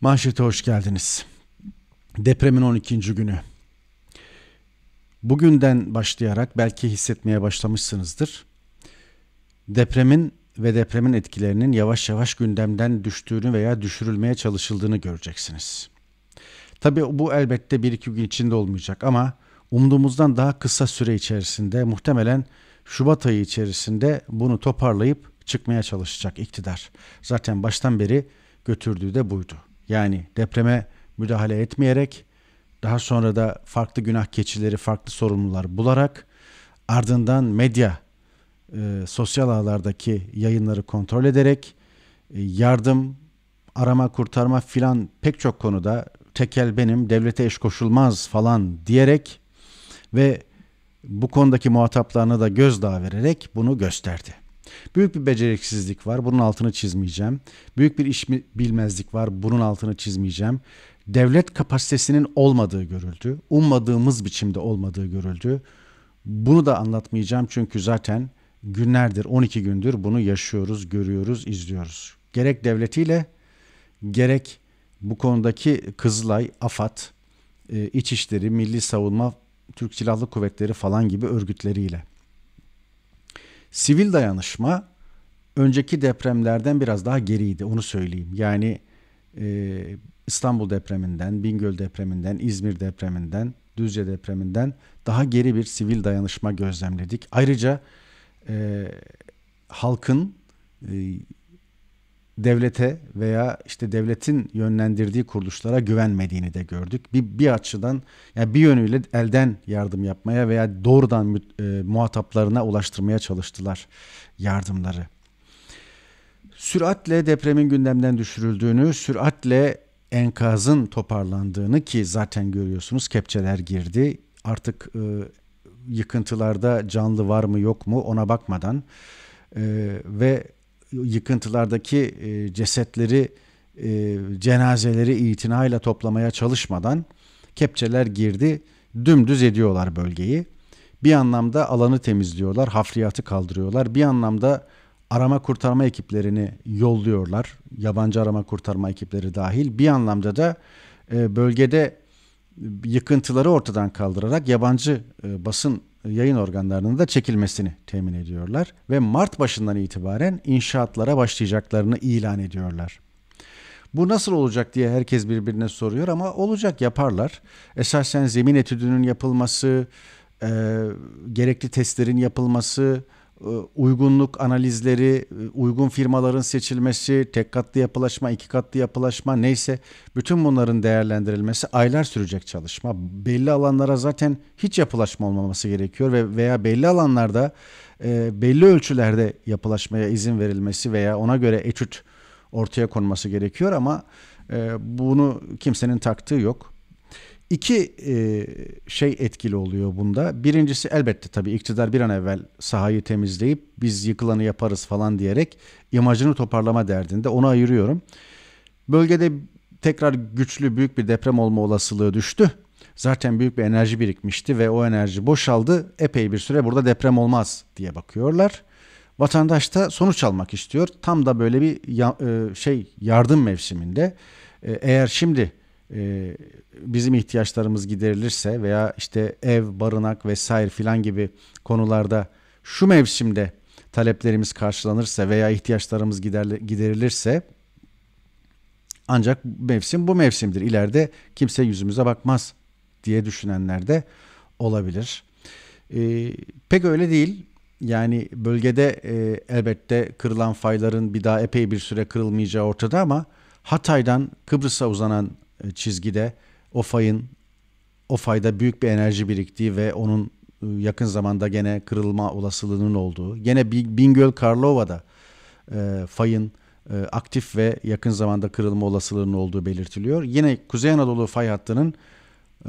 Manşete hoş geldiniz. Depremin 12. günü. Bugünden başlayarak belki hissetmeye başlamışsınızdır. Depremin ve depremin etkilerinin yavaş yavaş gündemden düştüğünü veya düşürülmeye çalışıldığını göreceksiniz. Tabi bu elbette bir iki gün içinde olmayacak ama umduğumuzdan daha kısa süre içerisinde muhtemelen Şubat ayı içerisinde bunu toparlayıp çıkmaya çalışacak iktidar. Zaten baştan beri götürdüğü de buydu. Yani depreme müdahale etmeyerek daha sonra da farklı günah keçileri, farklı sorumlular bularak ardından medya e, sosyal ağlardaki yayınları kontrol ederek e, yardım, arama, kurtarma filan pek çok konuda tekel benim, devlete eş koşulmaz falan diyerek ve bu konudaki muhataplarına da gözdağı vererek bunu gösterdi. Büyük bir beceriksizlik var. Bunun altını çizmeyeceğim. Büyük bir iş bilmezlik var. Bunun altını çizmeyeceğim. Devlet kapasitesinin olmadığı görüldü. Ummadığımız biçimde olmadığı görüldü. Bunu da anlatmayacağım çünkü zaten günlerdir 12 gündür bunu yaşıyoruz, görüyoruz, izliyoruz. Gerek devletiyle gerek bu konudaki Kızılay, AFAD, e, İçişleri, Milli Savunma, Türk Silahlı Kuvvetleri falan gibi örgütleriyle. Sivil dayanışma önceki depremlerden biraz daha geriydi onu söyleyeyim. Yani e, İstanbul depreminden, Bingöl depreminden, İzmir depreminden, Düzce depreminden daha geri bir sivil dayanışma gözlemledik. Ayrıca e, halkın e, devlete veya işte devletin yönlendirdiği kuruluşlara güvenmediğini de gördük. Bir, bir açıdan yani bir yönüyle elden yardım yapmaya veya doğrudan e, muhataplarına ulaştırmaya çalıştılar yardımları. Süratle depremin gündemden düşürüldüğünü, süratle enkazın toparlandığını ki zaten görüyorsunuz kepçeler girdi. Artık e, yıkıntılarda canlı var mı yok mu ona bakmadan e, ve yıkıntılardaki e, cesetleri, e, cenazeleri itinayla toplamaya çalışmadan kepçeler girdi, dümdüz ediyorlar bölgeyi. Bir anlamda alanı temizliyorlar, hafriyatı kaldırıyorlar. Bir anlamda arama kurtarma ekiplerini yolluyorlar. Yabancı arama kurtarma ekipleri dahil. Bir anlamda da e, bölgede yıkıntıları ortadan kaldırarak yabancı basın yayın organlarının da çekilmesini temin ediyorlar ve Mart başından itibaren inşaatlara başlayacaklarını ilan ediyorlar. Bu nasıl olacak diye herkes birbirine soruyor ama olacak yaparlar. Esasen zemin etüdünün yapılması, e, gerekli testlerin yapılması, ee, uygunluk analizleri, e, uygun firmaların seçilmesi, tek katlı yapılaşma, iki katlı yapılaşma neyse bütün bunların değerlendirilmesi aylar sürecek çalışma. Belli alanlara zaten hiç yapılaşma olmaması gerekiyor ve veya belli alanlarda e, belli ölçülerde yapılaşmaya izin verilmesi veya ona göre etüt ortaya konması gerekiyor ama e, bunu kimsenin taktığı yok. İki e, şey etkili oluyor bunda. Birincisi elbette tabii iktidar bir an evvel sahayı temizleyip biz yıkılanı yaparız falan diyerek imajını toparlama derdinde onu ayırıyorum. Bölgede tekrar güçlü büyük bir deprem olma olasılığı düştü. Zaten büyük bir enerji birikmişti ve o enerji boşaldı. Epey bir süre burada deprem olmaz diye bakıyorlar. Vatandaş da sonuç almak istiyor. Tam da böyle bir ya, e, şey yardım mevsiminde. E, eğer şimdi e, bizim ihtiyaçlarımız giderilirse veya işte ev, barınak vesaire filan gibi konularda şu mevsimde taleplerimiz karşılanırsa veya ihtiyaçlarımız giderilirse ancak mevsim bu mevsimdir. İleride kimse yüzümüze bakmaz diye düşünenler de olabilir. Ee, pek öyle değil. Yani bölgede e, elbette kırılan fayların bir daha epey bir süre kırılmayacağı ortada ama Hatay'dan Kıbrıs'a uzanan e, çizgide o fayın o fayda büyük bir enerji biriktiği ve onun e, yakın zamanda gene kırılma olasılığının olduğu. Gene Bingöl Karlova'da e, fayın e, aktif ve yakın zamanda kırılma olasılığının olduğu belirtiliyor. Yine Kuzey Anadolu fay hattının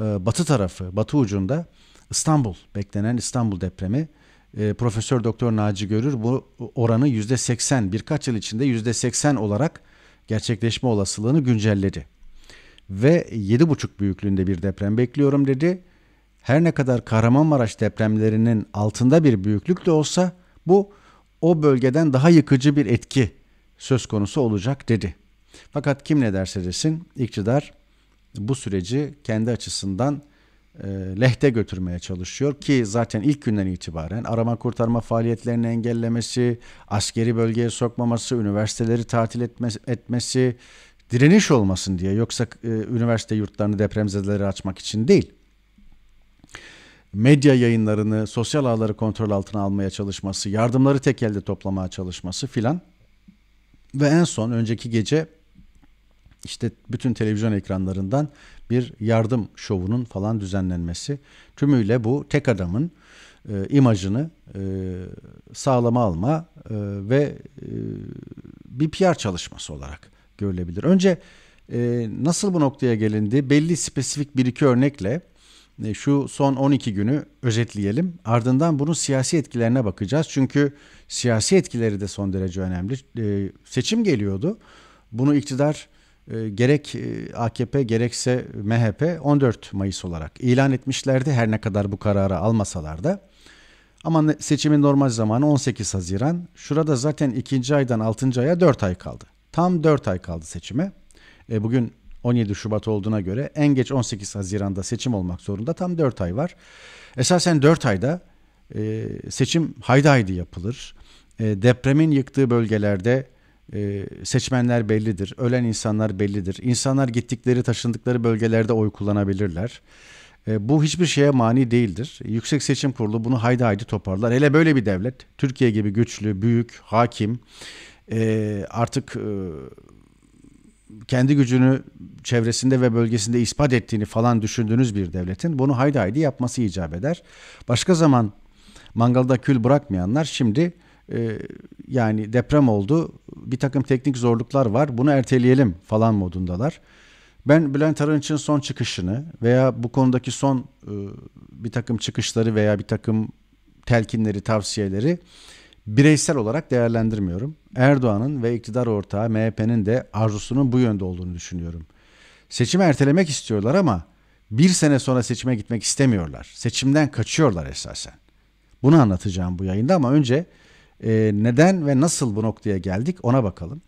e, batı tarafı, batı ucunda İstanbul beklenen İstanbul depremi e, Profesör Doktor Naci Görür bu oranı yüzde %80 birkaç yıl içinde yüzde %80 olarak gerçekleşme olasılığını güncelledi ve 7,5 büyüklüğünde bir deprem bekliyorum dedi. Her ne kadar Kahramanmaraş depremlerinin altında bir büyüklük de olsa bu o bölgeden daha yıkıcı bir etki söz konusu olacak dedi. Fakat kim ne derse desin iktidar bu süreci kendi açısından e, lehte götürmeye çalışıyor ki zaten ilk günden itibaren arama kurtarma faaliyetlerini engellemesi, askeri bölgeye sokmaması, üniversiteleri tatil etmesi, etmesi direniş olmasın diye yoksa e, üniversite yurtlarını depremzedeleri açmak için değil. Medya yayınlarını, sosyal ağları kontrol altına almaya çalışması, yardımları tek elde toplamaya çalışması filan. Ve en son önceki gece işte bütün televizyon ekranlarından bir yardım şovunun falan düzenlenmesi. Tümüyle bu tek adamın e, imajını e, sağlama alma e, ve e, bir PR çalışması olarak görülebilir. Önce e, nasıl bu noktaya gelindi? Belli spesifik bir iki örnekle e, şu son 12 günü özetleyelim. Ardından bunun siyasi etkilerine bakacağız. Çünkü siyasi etkileri de son derece önemli. E, seçim geliyordu. Bunu iktidar e, gerek e, AKP gerekse MHP 14 Mayıs olarak ilan etmişlerdi her ne kadar bu kararı almasalar da. Ama seçimin normal zamanı 18 Haziran. Şurada zaten ikinci aydan 6. aya 4 ay kaldı. Tam 4 ay kaldı seçime. E, bugün 17 Şubat olduğuna göre en geç 18 Haziran'da seçim olmak zorunda. Tam 4 ay var. Esasen 4 ayda e, seçim haydi haydi yapılır. E, depremin yıktığı bölgelerde e, seçmenler bellidir. Ölen insanlar bellidir. İnsanlar gittikleri taşındıkları bölgelerde oy kullanabilirler. E, bu hiçbir şeye mani değildir. Yüksek Seçim Kurulu bunu haydi haydi toparlar. Hele böyle bir devlet, Türkiye gibi güçlü, büyük, hakim, e, artık e, kendi gücünü çevresinde ve bölgesinde ispat ettiğini falan düşündüğünüz bir devletin bunu haydi haydi yapması icap eder. Başka zaman mangalda kül bırakmayanlar şimdi e, yani deprem oldu bir takım teknik zorluklar var bunu erteleyelim falan modundalar. Ben Bülent Arınç'ın son çıkışını veya bu konudaki son e, bir takım çıkışları veya bir takım telkinleri, tavsiyeleri bireysel olarak değerlendirmiyorum. Erdoğan'ın ve iktidar ortağı MHP'nin de arzusunun bu yönde olduğunu düşünüyorum. Seçimi ertelemek istiyorlar ama bir sene sonra seçime gitmek istemiyorlar. Seçimden kaçıyorlar esasen. Bunu anlatacağım bu yayında ama önce e, neden ve nasıl bu noktaya geldik ona bakalım.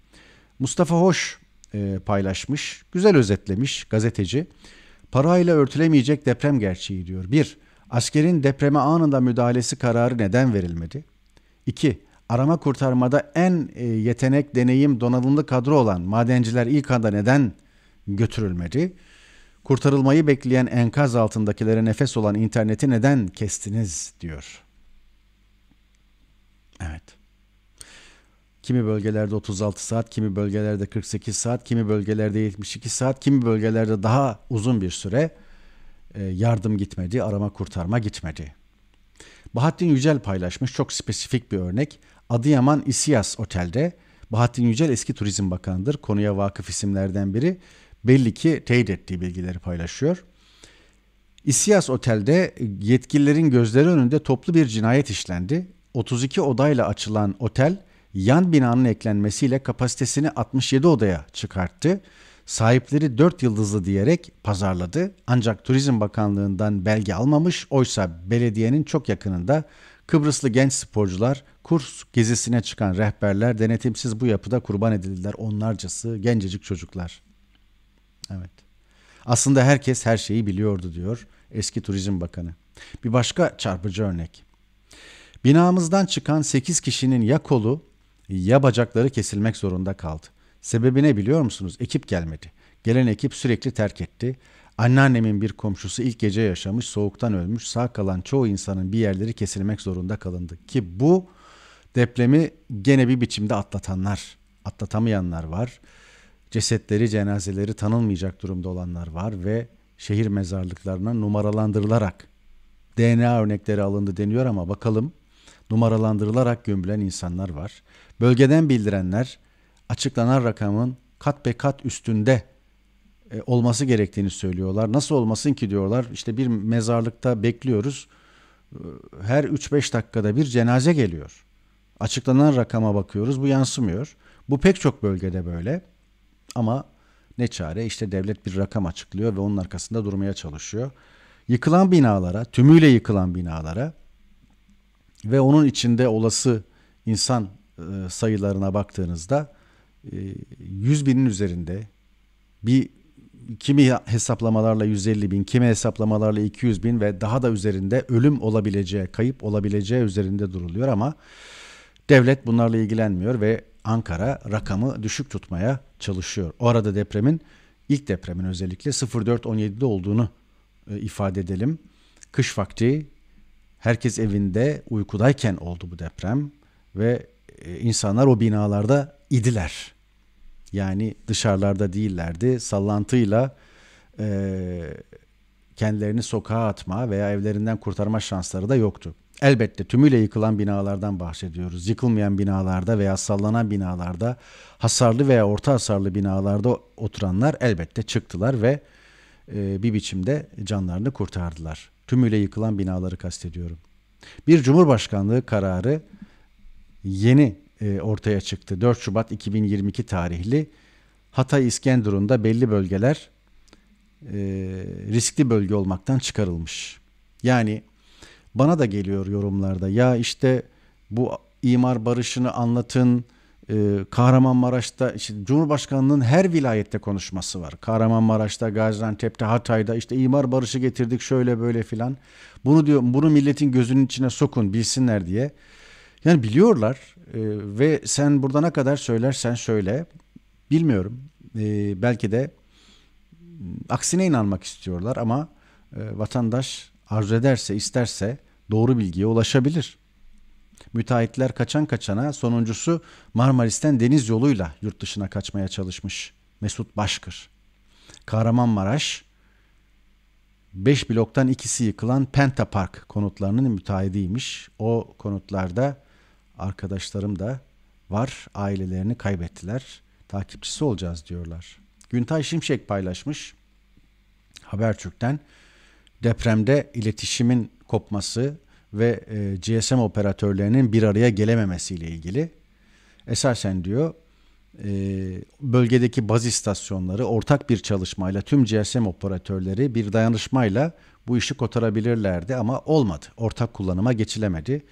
Mustafa Hoş e, paylaşmış, güzel özetlemiş gazeteci. Parayla örtülemeyecek deprem gerçeği diyor. Bir, askerin depreme anında müdahalesi kararı neden verilmedi? 2. Arama kurtarmada en e, yetenek, deneyim, donanımlı kadro olan madenciler ilk anda neden götürülmedi? Kurtarılmayı bekleyen enkaz altındakilere nefes olan interneti neden kestiniz diyor. Evet. Kimi bölgelerde 36 saat, kimi bölgelerde 48 saat, kimi bölgelerde 72 saat, kimi bölgelerde daha uzun bir süre e, yardım gitmedi, arama kurtarma gitmedi. Bahattin Yücel paylaşmış çok spesifik bir örnek. Adıyaman İsiyas Otel'de Bahattin Yücel eski Turizm Bakanı'dır. Konuya vakıf isimlerden biri. Belli ki teyit ettiği bilgileri paylaşıyor. İsiyas Otel'de yetkililerin gözleri önünde toplu bir cinayet işlendi. 32 odayla açılan otel yan binanın eklenmesiyle kapasitesini 67 odaya çıkarttı sahipleri 4 yıldızlı diyerek pazarladı. Ancak Turizm Bakanlığı'ndan belge almamış oysa belediyenin çok yakınında Kıbrıslı genç sporcular, kurs gezisine çıkan rehberler denetimsiz bu yapıda kurban edildiler onlarcası gencecik çocuklar. Evet. Aslında herkes her şeyi biliyordu diyor eski Turizm Bakanı. Bir başka çarpıcı örnek. Binamızdan çıkan 8 kişinin ya kolu ya bacakları kesilmek zorunda kaldı. Sebebi ne biliyor musunuz? Ekip gelmedi. Gelen ekip sürekli terk etti. Anneannemin bir komşusu ilk gece yaşamış, soğuktan ölmüş. Sağ kalan çoğu insanın bir yerleri kesilmek zorunda kalındı. Ki bu depremi gene bir biçimde atlatanlar, atlatamayanlar var. Cesetleri, cenazeleri tanınmayacak durumda olanlar var ve şehir mezarlıklarına numaralandırılarak DNA örnekleri alındı deniyor ama bakalım numaralandırılarak gömülen insanlar var. Bölgeden bildirenler açıklanan rakamın kat be kat üstünde e, olması gerektiğini söylüyorlar. Nasıl olmasın ki diyorlar. İşte bir mezarlıkta bekliyoruz. E, her 3-5 dakikada bir cenaze geliyor. Açıklanan rakama bakıyoruz. Bu yansımıyor. Bu pek çok bölgede böyle. Ama ne çare İşte devlet bir rakam açıklıyor ve onun arkasında durmaya çalışıyor. Yıkılan binalara, tümüyle yıkılan binalara ve onun içinde olası insan e, sayılarına baktığınızda 100 ee, binin üzerinde bir kimi hesaplamalarla 150 bin, kimi hesaplamalarla 200 bin ve daha da üzerinde ölüm olabileceği, kayıp olabileceği üzerinde duruluyor ama devlet bunlarla ilgilenmiyor ve Ankara rakamı düşük tutmaya çalışıyor. O arada depremin ilk depremin özellikle 04.17'de olduğunu e, ifade edelim. Kış vakti herkes evinde uykudayken oldu bu deprem ve e, insanlar o binalarda idiler. Yani dışarılarda değillerdi. Sallantıyla e, kendilerini sokağa atma veya evlerinden kurtarma şansları da yoktu. Elbette tümüyle yıkılan binalardan bahsediyoruz. Yıkılmayan binalarda veya sallanan binalarda, hasarlı veya orta hasarlı binalarda oturanlar elbette çıktılar ve e, bir biçimde canlarını kurtardılar. Tümüyle yıkılan binaları kastediyorum. Bir cumhurbaşkanlığı kararı yeni e, ortaya çıktı. 4 Şubat 2022 tarihli Hatay İskenderun'da belli bölgeler e, riskli bölge olmaktan çıkarılmış. Yani bana da geliyor yorumlarda ya işte bu imar barışını anlatın. E, Kahramanmaraş'ta işte Cumhurbaşkanının her vilayette konuşması var. Kahramanmaraş'ta, Gaziantep'te, Hatay'da işte imar barışı getirdik şöyle böyle filan. Bunu diyor bunu milletin gözünün içine sokun bilsinler diye. Yani biliyorlar e, ve sen burada ne kadar söylersen söyle bilmiyorum. E, belki de hmm, aksine inanmak istiyorlar ama e, vatandaş arzu ederse isterse doğru bilgiye ulaşabilir. Müteahhitler kaçan kaçana sonuncusu Marmaris'ten deniz yoluyla yurt dışına kaçmaya çalışmış Mesut Başkır. Kahramanmaraş 5 bloktan ikisi yıkılan Penta Park konutlarının müteahhidiymiş. O konutlarda Arkadaşlarım da var ailelerini kaybettiler. Takipçisi olacağız diyorlar. Güntay Şimşek paylaşmış. Habertürk'ten depremde iletişimin kopması ve e, GSM operatörlerinin bir araya gelememesiyle ilgili. Esasen diyor e, bölgedeki baz istasyonları ortak bir çalışmayla tüm GSM operatörleri bir dayanışmayla bu işi kotarabilirlerdi ama olmadı. Ortak kullanıma geçilemedi.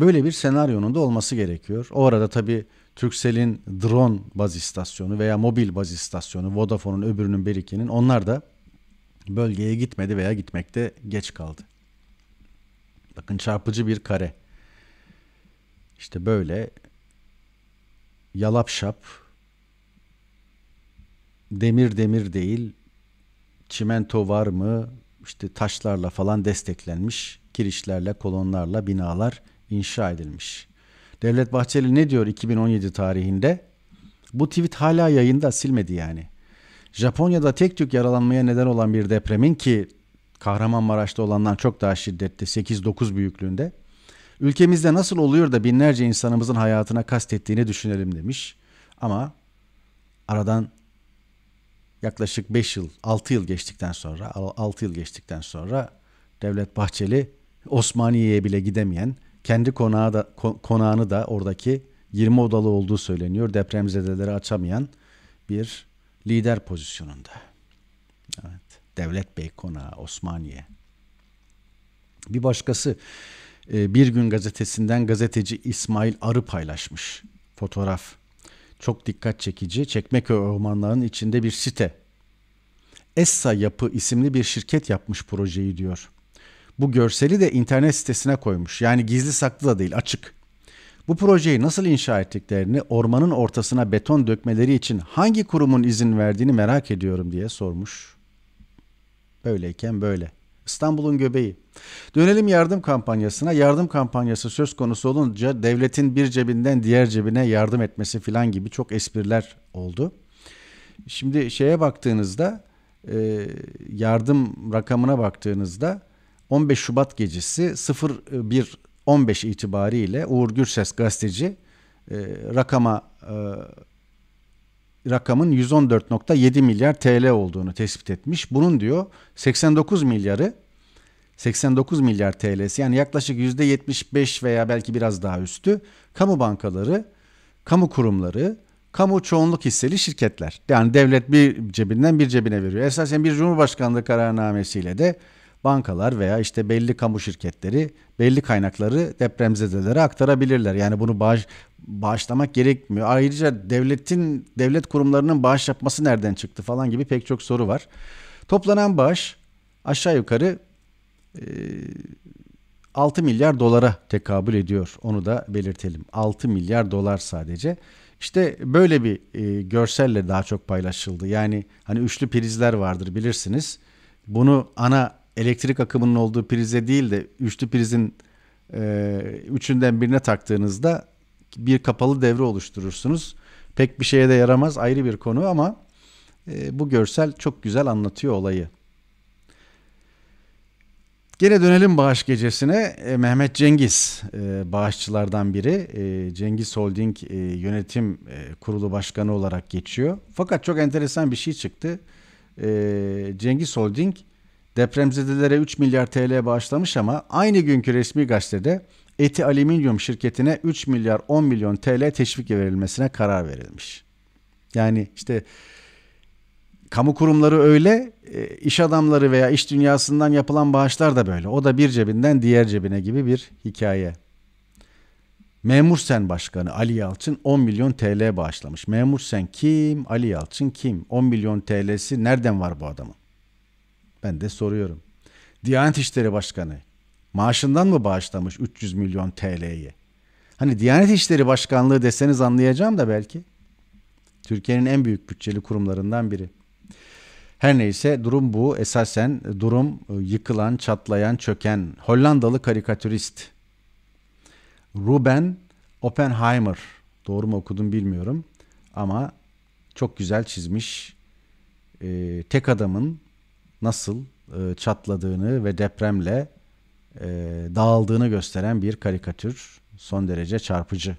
Böyle bir senaryonun da olması gerekiyor. O arada tabii Türkselin drone baz istasyonu veya mobil baz istasyonu, Vodafone'un öbürünün Berike'nin onlar da bölgeye gitmedi veya gitmekte geç kaldı. Bakın çarpıcı bir kare. İşte böyle yalap şap demir demir değil çimento var mı işte taşlarla falan desteklenmiş kirişlerle kolonlarla binalar inşa edilmiş. Devlet Bahçeli ne diyor 2017 tarihinde? Bu tweet hala yayında silmedi yani. Japonya'da tek tük yaralanmaya neden olan bir depremin ki Kahramanmaraş'ta olandan çok daha şiddetli 8-9 büyüklüğünde. Ülkemizde nasıl oluyor da binlerce insanımızın hayatına kastettiğini düşünelim demiş. Ama aradan yaklaşık 5 yıl, 6 yıl geçtikten sonra, 6 yıl geçtikten sonra Devlet Bahçeli Osmaniye'ye bile gidemeyen kendi konağı da, konağını da oradaki 20 odalı olduğu söyleniyor. Depremzedeleri açamayan bir lider pozisyonunda. Evet. Devlet Bey Konağı Osmaniye. Bir başkası e, Bir Gün gazetesinden gazeteci İsmail Arı paylaşmış fotoğraf. Çok dikkat çekici. Çekmeköy ormanlarının içinde bir site. Essa Yapı isimli bir şirket yapmış projeyi diyor. Bu görseli de internet sitesine koymuş. Yani gizli saklı da değil, açık. Bu projeyi nasıl inşa ettiklerini, ormanın ortasına beton dökmeleri için hangi kurumun izin verdiğini merak ediyorum diye sormuş. Böyleyken böyle. İstanbul'un göbeği. Dönelim yardım kampanyasına. Yardım kampanyası söz konusu olunca devletin bir cebinden diğer cebine yardım etmesi filan gibi çok espriler oldu. Şimdi şeye baktığınızda e, yardım rakamına baktığınızda 15 Şubat gecesi 0115 itibariyle Uğur Gürses gazeteci e, rakama e, rakamın 114.7 milyar TL olduğunu tespit etmiş. Bunun diyor 89 milyarı 89 milyar TL'si yani yaklaşık %75 veya belki biraz daha üstü kamu bankaları, kamu kurumları, kamu çoğunluk hisseli şirketler. Yani devlet bir cebinden bir cebine veriyor. Esasen bir Cumhurbaşkanlığı kararnamesiyle de bankalar veya işte belli kamu şirketleri belli kaynakları depremzedelere aktarabilirler. Yani bunu bağış, bağışlamak gerekmiyor. Ayrıca devletin devlet kurumlarının bağış yapması nereden çıktı falan gibi pek çok soru var. Toplanan bağış aşağı yukarı e, 6 milyar dolara tekabül ediyor. Onu da belirtelim. 6 milyar dolar sadece. İşte böyle bir e, görselle daha çok paylaşıldı. Yani hani üçlü prizler vardır bilirsiniz. Bunu ana elektrik akımının olduğu prize değil de üçlü prizin e, üçünden birine taktığınızda bir kapalı devre oluşturursunuz. Pek bir şeye de yaramaz ayrı bir konu ama e, bu görsel çok güzel anlatıyor olayı. Gene dönelim bağış gecesine. E, Mehmet Cengiz e, bağışçılardan biri. E, Cengiz Holding e, yönetim e, kurulu başkanı olarak geçiyor. Fakat çok enteresan bir şey çıktı. E, Cengiz Holding depremzedelere 3 milyar TL bağışlamış ama aynı günkü resmi gazetede Eti Alüminyum şirketine 3 milyar 10 milyon TL teşvik verilmesine karar verilmiş. Yani işte kamu kurumları öyle, e, iş adamları veya iş dünyasından yapılan bağışlar da böyle. O da bir cebinden diğer cebine gibi bir hikaye. Memur Sen Başkanı Ali Yalçın 10 milyon TL bağışlamış. Memur Sen kim? Ali Yalçın kim? 10 milyon TL'si nereden var bu adamın? Ben de soruyorum. Diyanet İşleri Başkanı maaşından mı bağışlamış 300 milyon TL'yi? Hani Diyanet İşleri Başkanlığı deseniz anlayacağım da belki. Türkiye'nin en büyük bütçeli kurumlarından biri. Her neyse durum bu. Esasen durum e, yıkılan, çatlayan, çöken Hollandalı karikatürist Ruben Oppenheimer. Doğru mu okudum bilmiyorum ama çok güzel çizmiş. Ee, tek adamın nasıl e, çatladığını ve depremle e, dağıldığını gösteren bir karikatür. Son derece çarpıcı.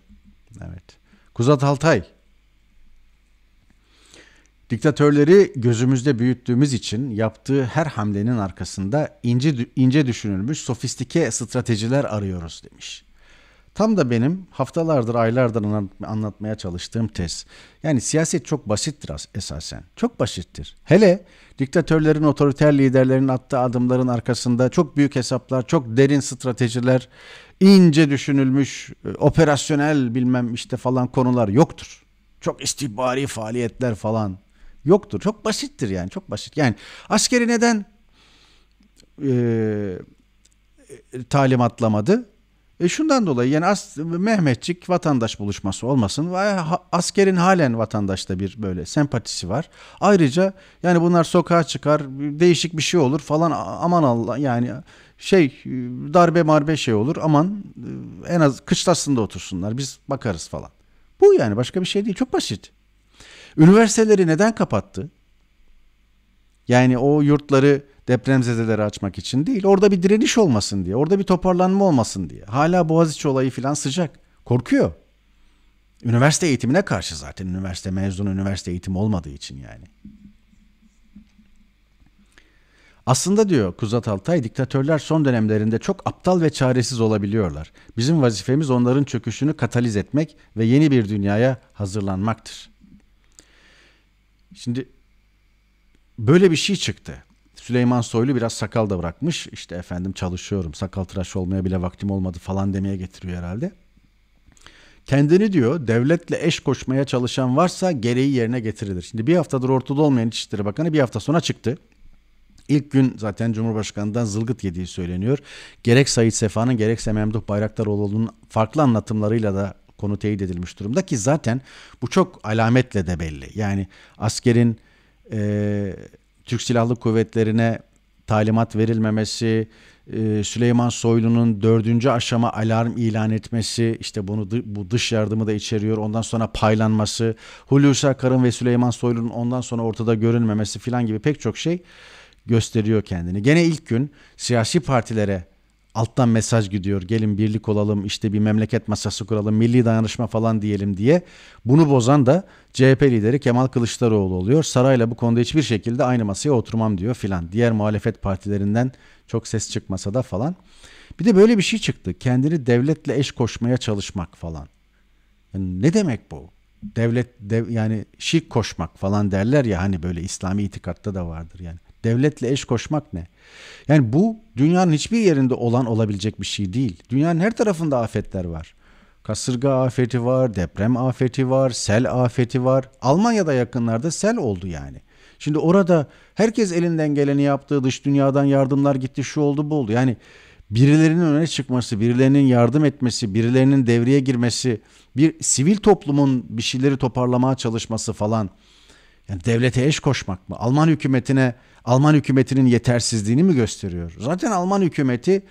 Evet. Kuzat Altay. Diktatörleri gözümüzde büyüttüğümüz için yaptığı her hamlenin arkasında ince ince düşünülmüş sofistike stratejiler arıyoruz demiş. Tam da benim haftalardır, aylardır anlatmaya çalıştığım tez. Yani siyaset çok basittir esasen. Çok basittir. Hele diktatörlerin, otoriter liderlerin attığı adımların arkasında çok büyük hesaplar, çok derin stratejiler, ince düşünülmüş, e, operasyonel bilmem işte falan konular yoktur. Çok istihbari faaliyetler falan yoktur. Çok basittir yani, çok basit. Yani askeri neden e, e talimatlamadı? E şundan dolayı yani as, Mehmetçik vatandaş buluşması olmasın. E, askerin halen vatandaşta bir böyle sempatisi var. Ayrıca yani bunlar sokağa çıkar değişik bir şey olur falan aman Allah yani şey darbe marbe şey olur aman e, en az kışlasında otursunlar biz bakarız falan. Bu yani başka bir şey değil çok basit. Üniversiteleri neden kapattı? Yani o yurtları depremzedeleri açmak için değil. Orada bir direniş olmasın diye, orada bir toparlanma olmasın diye. Hala Boğaziçi olayı falan sıcak. Korkuyor. Üniversite eğitimine karşı zaten. Üniversite mezunu, üniversite eğitimi olmadığı için yani. Aslında diyor Kuzat Altay, diktatörler son dönemlerinde çok aptal ve çaresiz olabiliyorlar. Bizim vazifemiz onların çöküşünü kataliz etmek ve yeni bir dünyaya hazırlanmaktır. Şimdi böyle bir şey çıktı. Süleyman Soylu biraz sakal da bırakmış. İşte efendim çalışıyorum sakal tıraş olmaya bile vaktim olmadı falan demeye getiriyor herhalde. Kendini diyor devletle eş koşmaya çalışan varsa gereği yerine getirilir. Şimdi bir haftadır ortada olmayan İçişleri Bakanı bir hafta sonra çıktı. İlk gün zaten Cumhurbaşkanı'ndan zılgıt yediği söyleniyor. Gerek Sayit Sefa'nın gerekse Memduh Bayraktaroğlu'nun farklı anlatımlarıyla da konu teyit edilmiş durumda ki zaten bu çok alametle de belli. Yani askerin e, Türk Silahlı Kuvvetleri'ne talimat verilmemesi, e, Süleyman Soylu'nun dördüncü aşama alarm ilan etmesi, işte bunu bu dış yardımı da içeriyor. Ondan sonra paylanması, Hulusi Akar'ın ve Süleyman Soylu'nun ondan sonra ortada görünmemesi filan gibi pek çok şey gösteriyor kendini. Gene ilk gün siyasi partilere alttan mesaj gidiyor. Gelin birlik olalım, işte bir memleket masası kuralım, milli dayanışma falan diyelim diye. Bunu bozan da CHP lideri Kemal Kılıçdaroğlu oluyor. Sarayla bu konuda hiçbir şekilde aynı masaya oturmam diyor filan. Diğer muhalefet partilerinden çok ses çıkmasa da falan. Bir de böyle bir şey çıktı. Kendini devletle eş koşmaya çalışmak falan. Yani ne demek bu? Devlet dev, yani şirk koşmak falan derler ya hani böyle İslami itikatta da vardır yani. Devletle eş koşmak ne? Yani bu dünyanın hiçbir yerinde olan olabilecek bir şey değil. Dünyanın her tarafında afetler var. Kasırga afeti var, deprem afeti var, sel afeti var. Almanya'da yakınlarda sel oldu yani. Şimdi orada herkes elinden geleni yaptı, dış dünyadan yardımlar gitti, şu oldu bu oldu. Yani birilerinin öne çıkması, birilerinin yardım etmesi, birilerinin devreye girmesi, bir sivil toplumun bir şeyleri toparlamaya çalışması falan yani devlete eş koşmak mı? Alman hükümetine Alman hükümetinin yetersizliğini mi gösteriyor? Zaten Alman hükümeti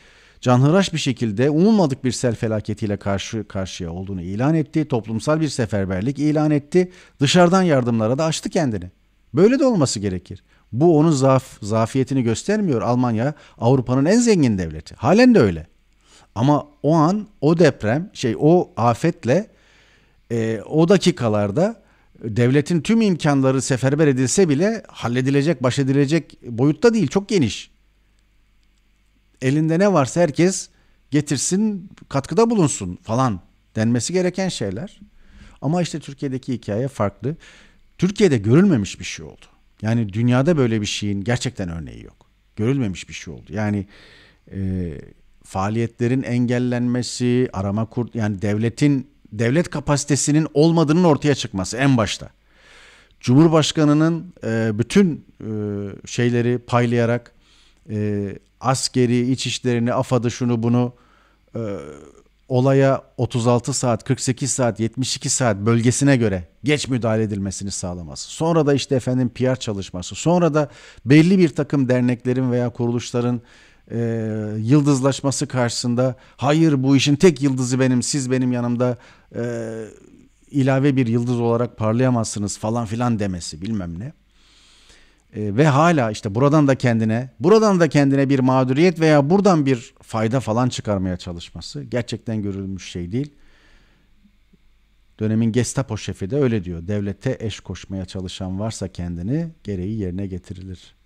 canhıraş bir şekilde umulmadık bir sel felaketiyle karşı karşıya olduğunu ilan etti. Toplumsal bir seferberlik ilan etti. Dışarıdan yardımlara da açtı kendini. Böyle de olması gerekir. Bu onun zaaf, zafiyetini göstermiyor. Almanya Avrupa'nın en zengin devleti. Halen de öyle. Ama o an o deprem şey o afetle e, o dakikalarda devletin tüm imkanları seferber edilse bile halledilecek, baş edilecek boyutta değil. Çok geniş. Elinde ne varsa herkes getirsin, katkıda bulunsun falan denmesi gereken şeyler. Ama işte Türkiye'deki hikaye farklı. Türkiye'de görülmemiş bir şey oldu. Yani dünyada böyle bir şeyin gerçekten örneği yok. Görülmemiş bir şey oldu. Yani e, faaliyetlerin engellenmesi, arama kurt yani devletin devlet kapasitesinin olmadığının ortaya çıkması en başta. Cumhurbaşkanının e, bütün e, şeyleri paylayarak e, askeri, iç işlerini, afadı şunu bunu e, olaya 36 saat, 48 saat, 72 saat bölgesine göre geç müdahale edilmesini sağlaması. Sonra da işte efendim PR çalışması. Sonra da belli bir takım derneklerin veya kuruluşların e, yıldızlaşması karşısında hayır bu işin tek yıldızı benim siz benim yanımda e, ilave bir yıldız olarak parlayamazsınız falan filan demesi bilmem ne. E, ve hala işte buradan da kendine buradan da kendine bir mağduriyet veya buradan bir fayda falan çıkarmaya çalışması gerçekten görülmüş şey değil. Dönemin Gestapo şefi de öyle diyor. Devlete eş koşmaya çalışan varsa kendini gereği yerine getirilir.''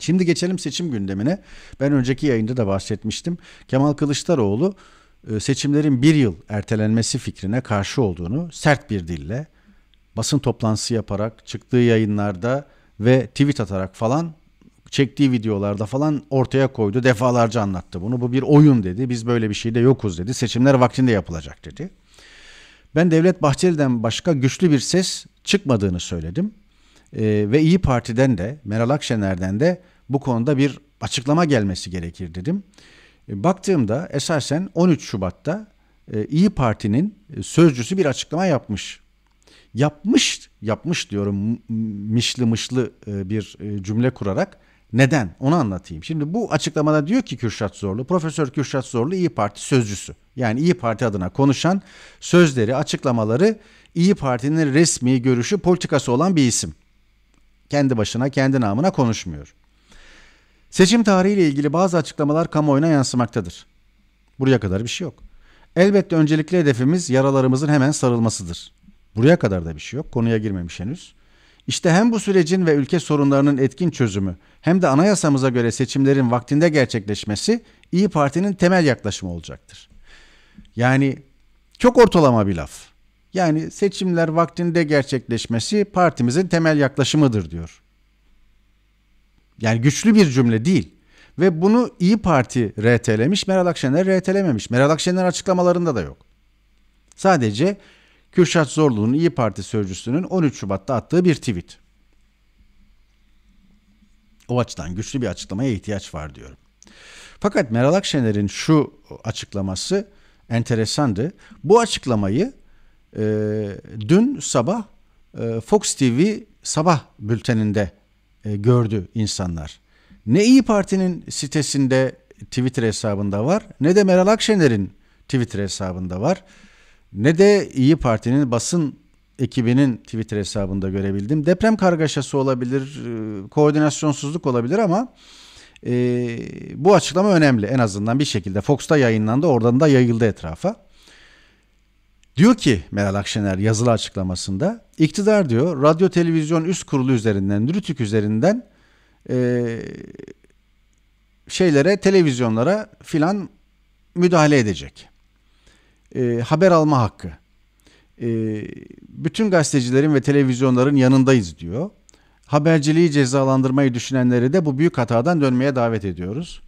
Şimdi geçelim seçim gündemine. Ben önceki yayında da bahsetmiştim. Kemal Kılıçdaroğlu e, seçimlerin bir yıl ertelenmesi fikrine karşı olduğunu sert bir dille basın toplantısı yaparak çıktığı yayınlarda ve tweet atarak falan çektiği videolarda falan ortaya koydu. Defalarca anlattı bunu. Bu bir oyun dedi. Biz böyle bir şeyde yokuz dedi. Seçimler vaktinde yapılacak dedi. Ben Devlet Bahçeli'den başka güçlü bir ses çıkmadığını söyledim e, ve İyi Parti'den de Meral Akşener'den de bu konuda bir açıklama gelmesi gerekir dedim. E, baktığımda esasen 13 Şubat'ta e, İyi Parti'nin e, sözcüsü bir açıklama yapmış. Yapmış, yapmış diyorum mişli mışlı e, bir e, cümle kurarak. Neden? Onu anlatayım. Şimdi bu açıklamada diyor ki Kürşat Zorlu, Profesör Kürşat Zorlu İyi Parti sözcüsü. Yani İyi Parti adına konuşan sözleri, açıklamaları İyi Parti'nin resmi görüşü, politikası olan bir isim kendi başına kendi namına konuşmuyor. Seçim tarihiyle ilgili bazı açıklamalar kamuoyuna yansımaktadır. Buraya kadar bir şey yok. Elbette öncelikli hedefimiz yaralarımızın hemen sarılmasıdır. Buraya kadar da bir şey yok. Konuya girmemiş henüz. İşte hem bu sürecin ve ülke sorunlarının etkin çözümü hem de anayasamıza göre seçimlerin vaktinde gerçekleşmesi İyi Parti'nin temel yaklaşımı olacaktır. Yani çok ortalama bir laf. Yani seçimler vaktinde gerçekleşmesi partimizin temel yaklaşımıdır diyor. Yani güçlü bir cümle değil. Ve bunu İyi Parti RT'lemiş, Meral Akşener RT'lememiş. Meral Akşener açıklamalarında da yok. Sadece Kürşat Zorlu'nun İyi Parti sözcüsünün 13 Şubat'ta attığı bir tweet. O açıdan güçlü bir açıklamaya ihtiyaç var diyorum. Fakat Meral Akşener'in şu açıklaması enteresandı. Bu açıklamayı e, dün sabah e, Fox TV sabah bülteninde e, gördü insanlar. Ne İyi Parti'nin sitesinde Twitter hesabında var ne de Meral Akşener'in Twitter hesabında var. Ne de İyi Parti'nin basın ekibinin Twitter hesabında görebildim. Deprem kargaşası olabilir, e, koordinasyonsuzluk olabilir ama e, bu açıklama önemli en azından bir şekilde. Fox'ta yayınlandı, oradan da yayıldı etrafa. Diyor ki Meral Akşener yazılı açıklamasında iktidar diyor radyo televizyon üst kurulu üzerinden Rütük üzerinden e, şeylere televizyonlara filan müdahale edecek. E, haber alma hakkı. E, bütün gazetecilerin ve televizyonların yanındayız diyor. Haberciliği cezalandırmayı düşünenleri de bu büyük hatadan dönmeye davet ediyoruz.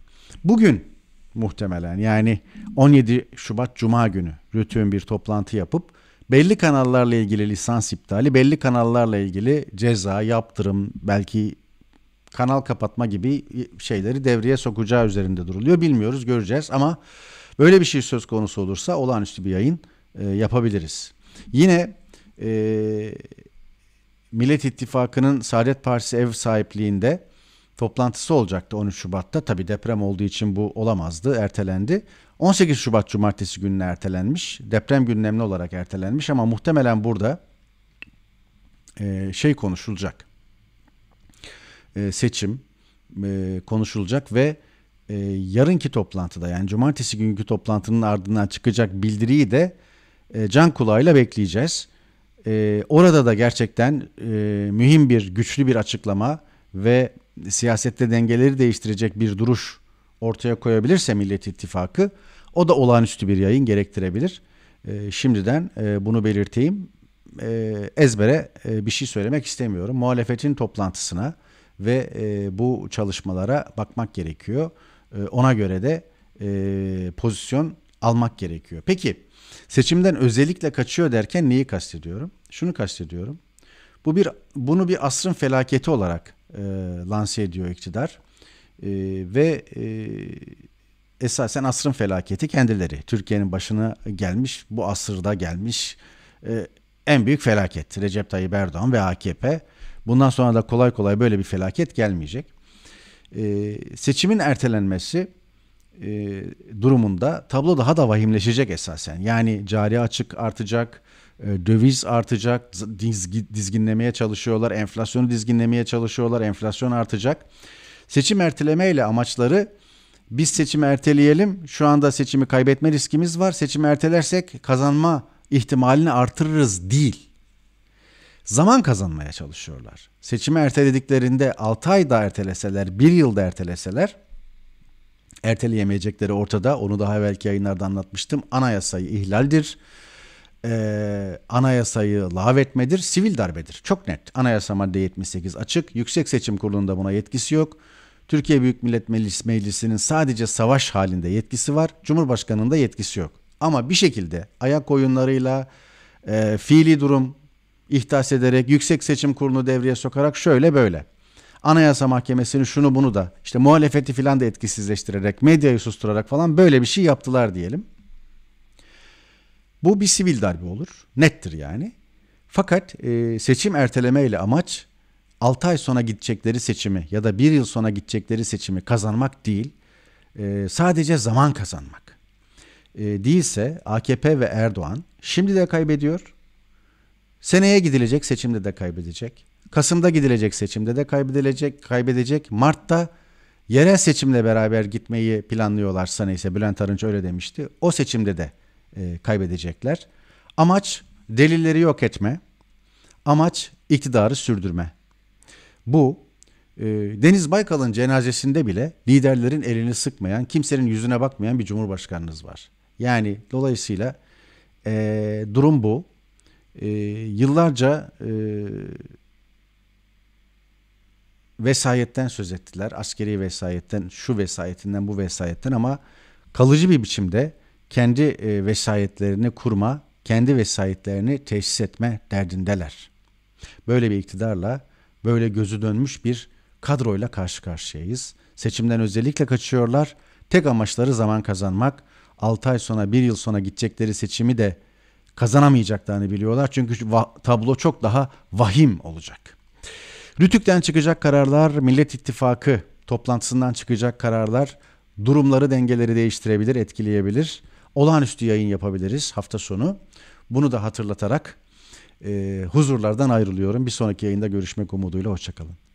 Bugün muhtemelen. Yani 17 Şubat Cuma günü Rütü'nün bir toplantı yapıp belli kanallarla ilgili lisans iptali, belli kanallarla ilgili ceza, yaptırım, belki kanal kapatma gibi şeyleri devreye sokacağı üzerinde duruluyor. Bilmiyoruz, göreceğiz ama böyle bir şey söz konusu olursa olağanüstü bir yayın e, yapabiliriz. Yine e, Millet İttifakı'nın Saadet Partisi ev sahipliğinde toplantısı olacaktı 13 Şubat'ta. Tabi deprem olduğu için bu olamazdı, ertelendi. 18 Şubat Cumartesi gününe ertelenmiş. Deprem gündemli olarak ertelenmiş ama muhtemelen burada e, şey konuşulacak. E, seçim e, konuşulacak ve yarınki toplantıda yani cumartesi günkü toplantının ardından çıkacak bildiriyi de can kulağıyla bekleyeceğiz. Orada da gerçekten mühim bir, güçlü bir açıklama ve siyasette dengeleri değiştirecek bir duruş ortaya koyabilirse Millet İttifakı o da olağanüstü bir yayın gerektirebilir. E, şimdiden e, bunu belirteyim. E, ezbere e, bir şey söylemek istemiyorum. Muhalefetin toplantısına ve e, bu çalışmalara bakmak gerekiyor. E, ona göre de e, pozisyon almak gerekiyor. Peki seçimden özellikle kaçıyor derken neyi kastediyorum? Şunu kastediyorum. Bu bir bunu bir asrın felaketi olarak e, lanse ediyor iktidar. E, ve e, esasen asrın felaketi kendileri. Türkiye'nin başına gelmiş, bu asırda gelmiş e, en büyük felaket. Recep Tayyip Erdoğan ve AKP. Bundan sonra da kolay kolay böyle bir felaket gelmeyecek. E, seçimin ertelenmesi e, durumunda tablo daha da vahimleşecek esasen. Yani cari açık artacak, ee, döviz artacak, dizginlemeye çalışıyorlar, enflasyonu dizginlemeye çalışıyorlar, enflasyon artacak. Seçim ertelemeyle amaçları biz seçimi erteleyelim, şu anda seçimi kaybetme riskimiz var, seçimi ertelersek kazanma ihtimalini artırırız değil. Zaman kazanmaya çalışıyorlar. Seçimi ertelediklerinde 6 ayda erteleseler, 1 da erteleseler erteleyemeyecekleri ortada. Onu daha evvelki yayınlarda anlatmıştım. Anayasayı ihlaldir e, anayasayı lağvetmedir, sivil darbedir. Çok net. Anayasa madde 78 açık. Yüksek Seçim Kurulu'nda buna yetkisi yok. Türkiye Büyük Millet Meclis, Meclisi'nin sadece savaş halinde yetkisi var. Cumhurbaşkanı'nın da yetkisi yok. Ama bir şekilde ayak oyunlarıyla e, fiili durum ihdas ederek Yüksek Seçim Kurulu'nu devreye sokarak şöyle böyle. Anayasa Mahkemesi'ni şunu bunu da işte muhalefeti filan da etkisizleştirerek medyayı susturarak falan böyle bir şey yaptılar diyelim. Bu bir sivil darbe olur. Nettir yani. Fakat e, seçim erteleme ile amaç 6 ay sonra gidecekleri seçimi ya da 1 yıl sonra gidecekleri seçimi kazanmak değil. E, sadece zaman kazanmak. E, değilse AKP ve Erdoğan şimdi de kaybediyor. Seneye gidilecek seçimde de kaybedecek. Kasım'da gidilecek seçimde de kaybedilecek, kaybedecek. Mart'ta yerel seçimle beraber gitmeyi planlıyorlarsa neyse Bülent Arınç öyle demişti. O seçimde de e, kaybedecekler. Amaç delilleri yok etme. Amaç iktidarı sürdürme. Bu e, Deniz Baykal'ın cenazesinde bile liderlerin elini sıkmayan, kimsenin yüzüne bakmayan bir cumhurbaşkanınız var. Yani dolayısıyla e, durum bu. E, yıllarca e, vesayetten söz ettiler. Askeri vesayetten, şu vesayetinden, bu vesayetten ama kalıcı bir biçimde kendi e, vesayetlerini kurma, kendi vesayetlerini tesis etme derdindeler. Böyle bir iktidarla, böyle gözü dönmüş bir kadroyla karşı karşıyayız. Seçimden özellikle kaçıyorlar. Tek amaçları zaman kazanmak. 6 ay sonra, 1 yıl sonra gidecekleri seçimi de kazanamayacaklarını biliyorlar. Çünkü tablo çok daha vahim olacak. Rütük'ten çıkacak kararlar, Millet İttifakı toplantısından çıkacak kararlar durumları, dengeleri değiştirebilir, etkileyebilir olağanüstü yayın yapabiliriz hafta sonu. Bunu da hatırlatarak e, huzurlardan ayrılıyorum. Bir sonraki yayında görüşmek umuduyla. Hoşçakalın.